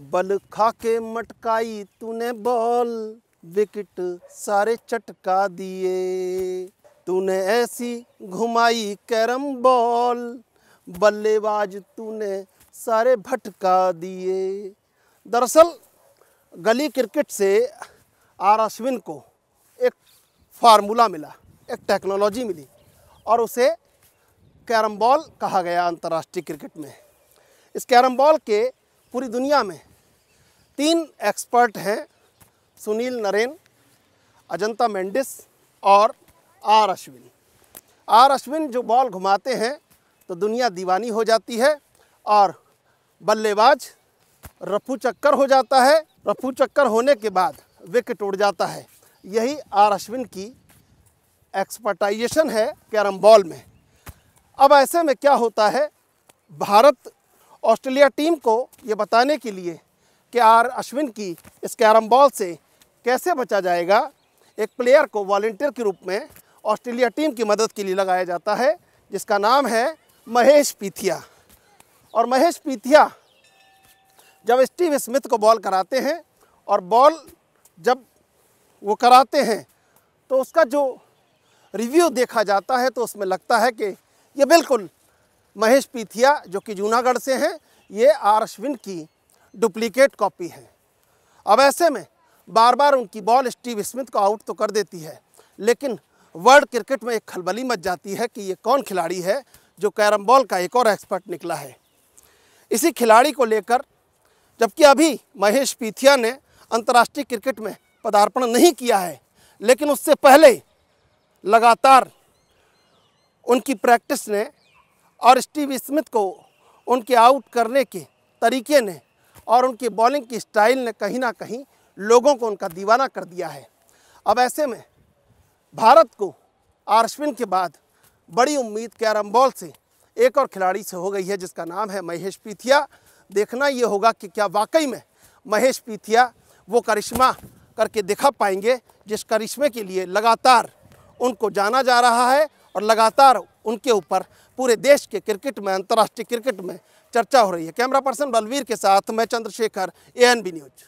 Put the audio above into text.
बल खा के मटकाई तूने बॉल विकेट सारे चटका दिए तूने ऐसी घुमाई कैरम बॉल बल्लेबाज तूने सारे भटका दिए दरअसल गली क्रिकेट से आर अश्विन को एक फार्मूला मिला एक टेक्नोलॉजी मिली और उसे कैरम बॉल कहा गया अंतर्राष्ट्रीय क्रिकेट में इस कैरम बॉल के पूरी दुनिया में तीन एक्सपर्ट हैं सुनील नरेन अजंता मेंडिस और आर अश्विन आर अश्विन जो बॉल घुमाते हैं तो दुनिया दीवानी हो जाती है और बल्लेबाज रफू चक्कर हो जाता है रफू चक्कर होने के बाद विकेट उड़ जाता है यही आर अश्विन की एक्सपर्टाइजेशन है कैरम बॉल में अब ऐसे में क्या होता है भारत ऑस्ट्रेलिया टीम को ये बताने के लिए के आर अश्विन की इस कैरम बॉल से कैसे बचा जाएगा एक प्लेयर को वॉल्टियर के रूप में ऑस्ट्रेलिया टीम की मदद के लिए लगाया जाता है जिसका नाम है महेश पीथिया और महेश पीथिया जब स्टीव स्मिथ को बॉल कराते हैं और बॉल जब वो कराते हैं तो उसका जो रिव्यू देखा जाता है तो उसमें लगता है कि ये बिल्कुल महेश पीथिया जो कि जूनागढ़ से हैं ये आर अश्विन की डुप्लीकेट कॉपी हैं अब ऐसे में बार बार उनकी बॉल स्टीव स्मिथ को आउट तो कर देती है लेकिन वर्ल्ड क्रिकेट में एक खलबली मच जाती है कि ये कौन खिलाड़ी है जो कैरम बॉल का एक और एक्सपर्ट निकला है इसी खिलाड़ी को लेकर जबकि अभी महेश पीथिया ने अंतर्राष्ट्रीय क्रिकेट में पदार्पण नहीं किया है लेकिन उससे पहले लगातार उनकी प्रैक्टिस ने और स्टीव स्मिथ को उनके आउट करने के तरीके ने और उनकी बॉलिंग की स्टाइल ने कहीं ना कहीं लोगों को उनका दीवाना कर दिया है अब ऐसे में भारत को आरश्विन के बाद बड़ी उम्मीद कैरम बॉल से एक और खिलाड़ी से हो गई है जिसका नाम है महेश पीथिया देखना ये होगा कि क्या वाकई में महेश पीथिया वो करिश्मा करके दिखा पाएंगे जिस करिश्मे के लिए लगातार उनको जाना जा रहा है और लगातार उनके ऊपर पूरे देश के क्रिकेट में अंतर्राष्ट्रीय क्रिकेट में चर्चा हो रही है कैमरा पर्सन बलवीर के साथ मैं चंद्रशेखर ए न्यूज